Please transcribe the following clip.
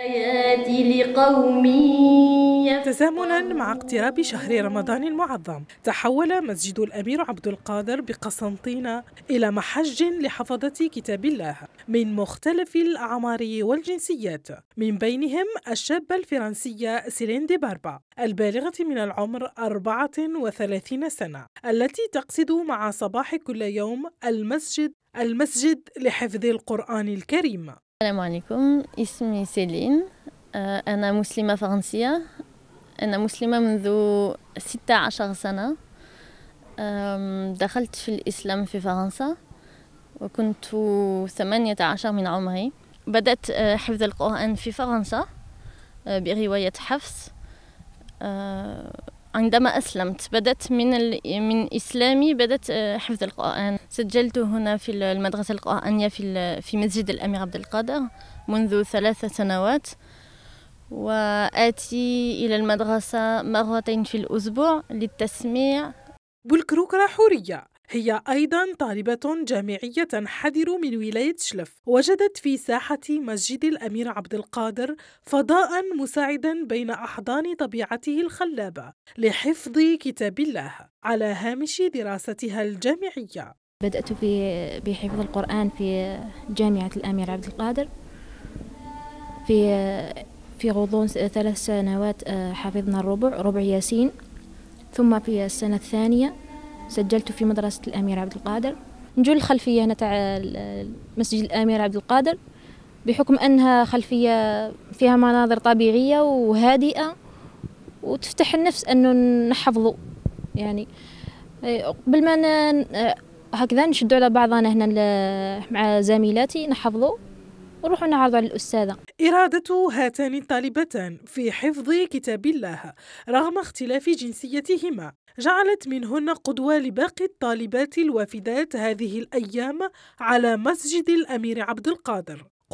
لقوم تزامنا مع اقتراب شهر رمضان المعظم تحول مسجد الأمير عبد القادر بقسنطينة إلى محج لحفظة كتاب الله من مختلف الأعمار والجنسيات من بينهم الشابة الفرنسية سيلين دي باربا البالغة من العمر 34 سنة التي تقصد مع صباح كل يوم المسجد المسجد لحفظ القرآن الكريم السلام عليكم اسمي سيلين آه، أنا مسلمة فرنسية أنا مسلمة منذ ستة عشر سنة دخلت في الإسلام في فرنسا وكنت ثمانية عشر من عمري بدأت آه، حفظ القرآن في فرنسا آه، برواية حفص عندما أسلمت بدأت من من إسلامي بدأت آه، حفظ القرآن سجلت هنا في المدرسة القرآنية في في مسجد الأمير عبد القادر منذ ثلاث سنوات وآتي إلى المدرسة مرتين في الأسبوع للتسميع بالكروكرة حورية هي أيضا طالبة جامعية تنحدر من ولاية شلف وجدت في ساحة مسجد الأمير عبد القادر فضاء مساعدا بين أحضان طبيعته الخلابة لحفظ كتاب الله على هامش دراستها الجامعية بدأت بحفظ القرآن في جامعة الأمير عبد القادر في في غضون ثلاث سنوات آه، حفظنا الربع ربع ياسين ثم في السنة الثانية سجلت في مدرسة الأمير عبد القادر نجول الخلفية هنا تاع مسجد الأمير عبد القادر بحكم أنها خلفية فيها مناظر طبيعية وهادئة وتفتح النفس أنه نحفظه يعني قبل ما هكذا نشدو على بعضنا هنا مع زميلاتي نحفظو ونروحوا نعرضها للأستاذة إرادة هاتان الطالبتان في حفظ كتاب الله رغم اختلاف جنسيتهما جعلت منهن قدوة لباقي الطالبات الوافدات هذه الأيام على مسجد الأمير عبد القادر